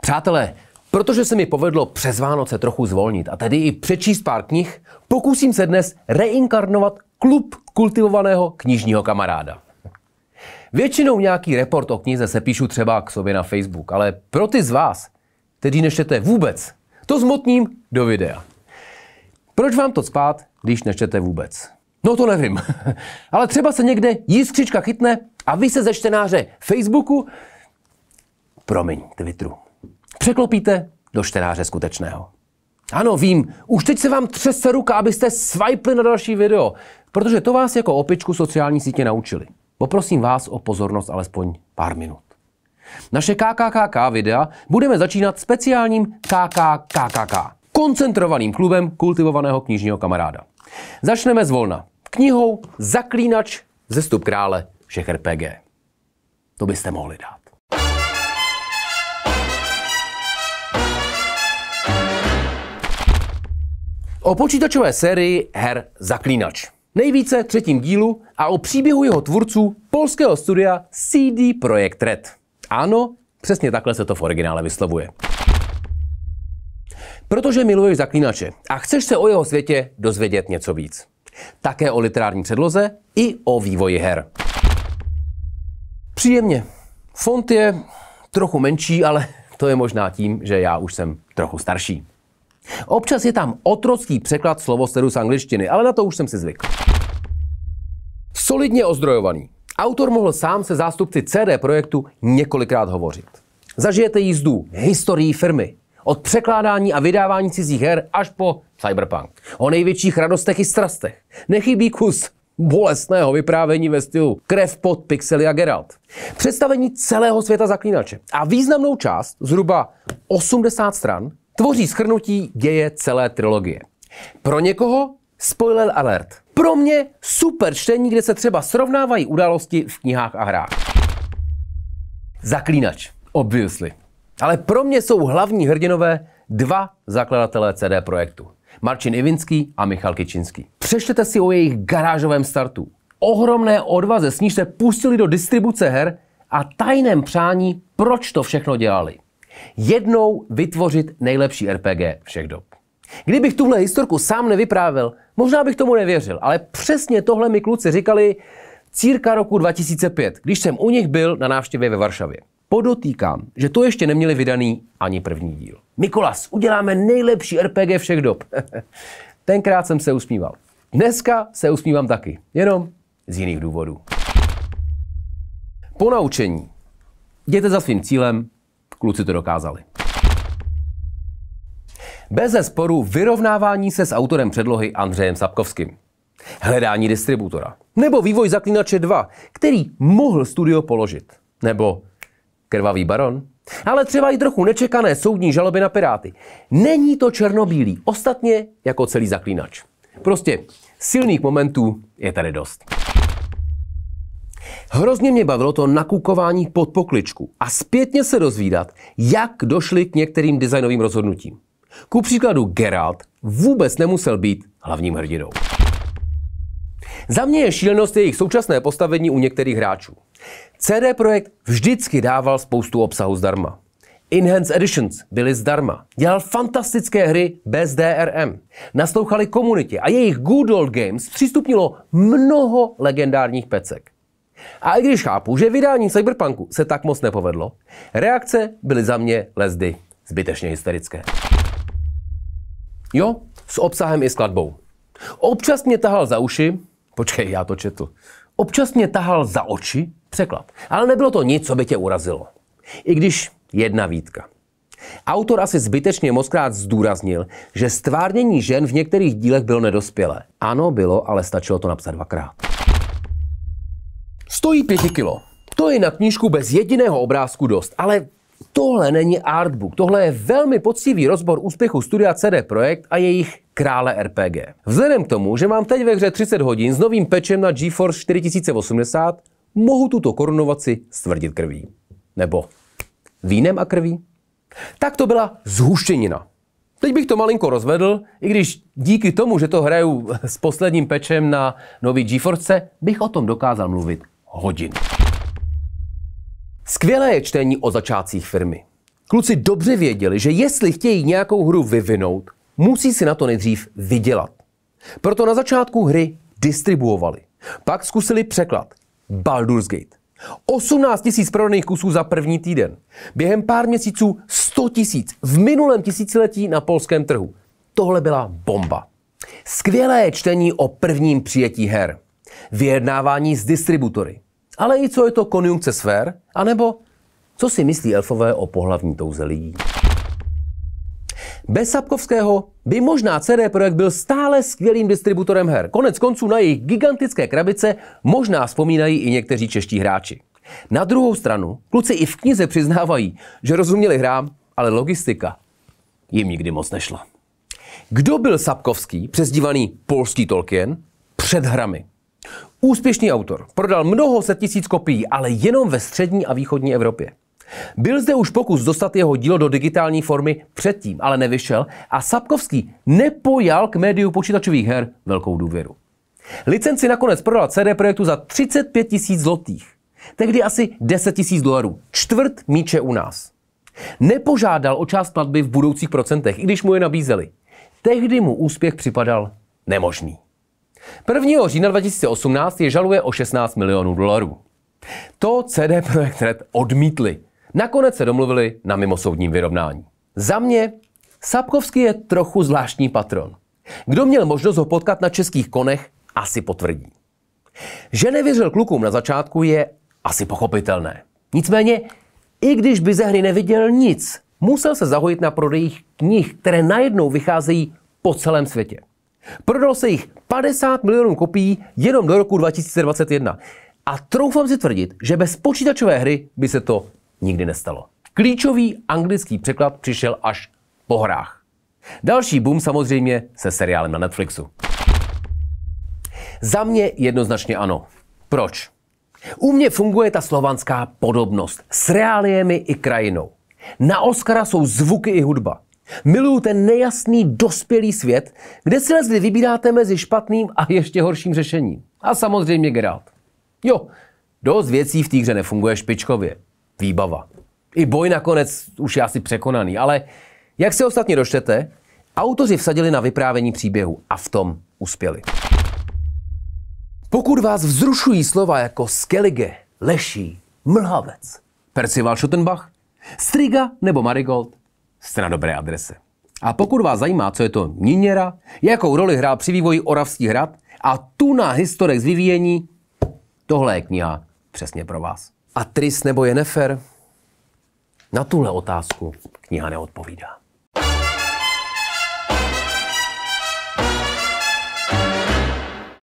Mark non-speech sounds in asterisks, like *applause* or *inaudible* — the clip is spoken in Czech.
Přátelé, protože se mi povedlo přes Vánoce trochu zvolnit a tedy i přečíst pár knih, pokusím se dnes reinkarnovat klub kultivovaného knižního kamaráda. Většinou nějaký report o knize se píšu třeba k sobě na Facebook, ale pro ty z vás, kteří nečtete vůbec, to zmotním do videa. Proč vám to spát, když nečtete vůbec? No to nevím. *laughs* ale třeba se někde jiskřička chytne a vy se ze čtenáře Facebooku, promiň, Twitteru, překlopíte do čtenáře skutečného. Ano, vím, už teď se vám třese ruka, abyste swipeli na další video, protože to vás jako opičku sociální sítě naučili. Poprosím vás o pozornost alespoň pár minut. Naše KKKK videa budeme začínat speciálním KKKKK, koncentrovaným klubem kultivovaného knižního kamaráda. Začneme zvolna knihou Zaklínač, zestup krále všech RPG. To byste mohli dát. O počítačové sérii her Zaklínač. Nejvíce třetím dílu a o příběhu jeho tvůrců polského studia CD Projekt Red. Ano, přesně takhle se to v originále vyslovuje. Protože miluješ zaklínače a chceš se o jeho světě dozvědět něco víc. Také o literární předloze i o vývoji her. Příjemně. Font je trochu menší, ale *laughs* to je možná tím, že já už jsem trochu starší. Občas je tam otrocký překlad slovosledu z angličtiny, ale na to už jsem si zvykl. Solidně ozdrojovaný. Autor mohl sám se zástupci CD projektu několikrát hovořit. Zažijete jízdu historií firmy, od překládání a vydávání cizích her až po cyberpunk. O největších radostech i strastech. Nechybí kus bolestného vyprávění ve stylu krev pod pixely a Geralt. Představení celého světa zaklínače a významnou část, zhruba 80 stran, tvoří schrnutí děje celé trilogie. Pro někoho spoiler alert. Pro mě super čtení, kde se třeba srovnávají události v knihách a hrách. Zaklínač, obviously. Ale pro mě jsou hlavní hrdinové dva zakladatelé CD projektu. Marcin Ivinský a Michal Kičinský. Přečtete si o jejich garážovém startu. Ohromné odvaze, s níž se pustili do distribuce her a tajném přání, proč to všechno dělali. Jednou vytvořit nejlepší RPG všech dob. Kdybych tuhle historku sám nevyprávil, možná bych tomu nevěřil, ale přesně tohle mi kluci říkali círka roku 2005, když jsem u nich byl na návštěvě ve Varšavě. Podotýkám, že to ještě neměli vydaný ani první díl. Mikolas, uděláme nejlepší RPG všech dob. *laughs* Tenkrát jsem se usmíval. Dneska se usmívám taky, jenom z jiných důvodů. Ponaučení. Jděte za svým cílem, Kluci to dokázali. Bez sporu vyrovnávání se s autorem předlohy Andřejem Sapkovským. Hledání distributora. Nebo vývoj Zaklínače 2, který mohl studio položit. Nebo Krvavý baron. Ale třeba i trochu nečekané soudní žaloby na Piráty. Není to černobílý, ostatně jako celý Zaklínač. Prostě silných momentů je tady dost. Hrozně mě bavilo to nakukování pod pokličku a zpětně se dozvídat, jak došli k některým designovým rozhodnutím. Ku příkladu Geralt vůbec nemusel být hlavním hrdinou. Za mě je šílenost jejich současné postavení u některých hráčů. CD Projekt vždycky dával spoustu obsahu zdarma. Enhanced Editions byly zdarma. Dělal fantastické hry bez DRM. Naslouchali komunitě a jejich Good Old Games přístupnilo mnoho legendárních pecek. A i když chápu, že vydání Cyberpunku se tak moc nepovedlo, reakce byly za mě lezdy zbytečně hysterické. Jo, s obsahem i skladbou. Občas mě tahal za uši, počkej, já to četl. Občas mě tahal za oči překlad, ale nebylo to nic, co by tě urazilo. I když jedna výtka. Autor asi zbytečně mockrát zdůraznil, že stvárnění žen v některých dílech bylo nedospělé. Ano, bylo, ale stačilo to napsat dvakrát. Stojí 5 kilo. To je na knížku bez jediného obrázku dost, ale tohle není artbook, tohle je velmi poctivý rozbor úspěchu studia CD Projekt a jejich krále RPG. Vzhledem k tomu, že mám teď ve hře 30 hodin s novým pečem na GeForce 4080, mohu tuto korunovaci stvrdit krví. Nebo vínem a krví? Tak to byla zhuštěnina. Teď bych to malinko rozvedl, i když díky tomu, že to hraju s posledním pečem na nový GeForce, bych o tom dokázal mluvit hodin. Skvělé je čtení o začátcích firmy. Kluci dobře věděli, že jestli chtějí nějakou hru vyvinout, musí si na to nejdřív vydělat. Proto na začátku hry distribuovali. Pak zkusili překlad. Baldur's Gate. 18 tisíc prodaných kusů za první týden. Během pár měsíců 100 tisíc. V minulém tisíciletí na polském trhu. Tohle byla bomba. Skvělé čtení o prvním přijetí her vyjednávání s distributory, ale i co je to konjunkce sfér, anebo co si myslí elfové o pohlavní touze lidí. Bez Sapkovského by možná CD Projekt byl stále skvělým distributorem her. Konec konců na jejich gigantické krabice možná vzpomínají i někteří čeští hráči. Na druhou stranu, kluci i v knize přiznávají, že rozuměli hrám, ale logistika jim nikdy moc nešla. Kdo byl Sapkovský, přezdívaný polský Tolkien, před hrami? Úspěšný autor prodal mnoho set tisíc kopií, ale jenom ve střední a východní Evropě. Byl zde už pokus dostat jeho dílo do digitální formy předtím, ale nevyšel a Sapkovský nepojal k médiu počítačových her velkou důvěru. Licenci nakonec prodal CD Projektu za 35 tisíc zlotých, tehdy asi 10 tisíc dolarů, čtvrt míče u nás. Nepožádal o část platby v budoucích procentech, i když mu je nabízeli. Tehdy mu úspěch připadal nemožný. 1. října 2018 je žaluje o 16 milionů dolarů. To CD Projekt Red odmítli. Nakonec se domluvili na mimosoudním vyrovnání. Za mě Sapkovský je trochu zvláštní patron. Kdo měl možnost ho potkat na českých konech, asi potvrdí. Že nevěřil klukům na začátku je asi pochopitelné. Nicméně, i když by ze hry neviděl nic, musel se zahojit na prodejích knih, které najednou vycházejí po celém světě. Prodalo se jich 50 milionů kopií jenom do roku 2021. A troufám si tvrdit, že bez počítačové hry by se to nikdy nestalo. Klíčový anglický překlad přišel až po hrách. Další boom samozřejmě se seriálem na Netflixu. Za mě jednoznačně ano. Proč? U mě funguje ta slovanská podobnost s reáliemi i krajinou. Na Oscara jsou zvuky i hudba. Miluju ten nejasný, dospělý svět, kde si lezli vybíráte mezi špatným a ještě horším řešením. A samozřejmě Geralt. Jo, dost věcí v té hře nefunguje špičkově. Výbava. I boj nakonec už je asi překonaný, ale jak se ostatně doštete, autoři vsadili na vyprávění příběhu a v tom uspěli. Pokud vás vzrušují slova jako Skellige, Leší, Mlhavec, Percival Schottenbach, Striga nebo Marigold, jste na dobré adrese. A pokud vás zajímá, co je to Niněra, jakou roli hrál při vývoji Oravský hrad a tu na historek z vyvíjení, tohle je kniha přesně pro vás. A Tris nebo Jenefer? Na tuhle otázku kniha neodpovídá.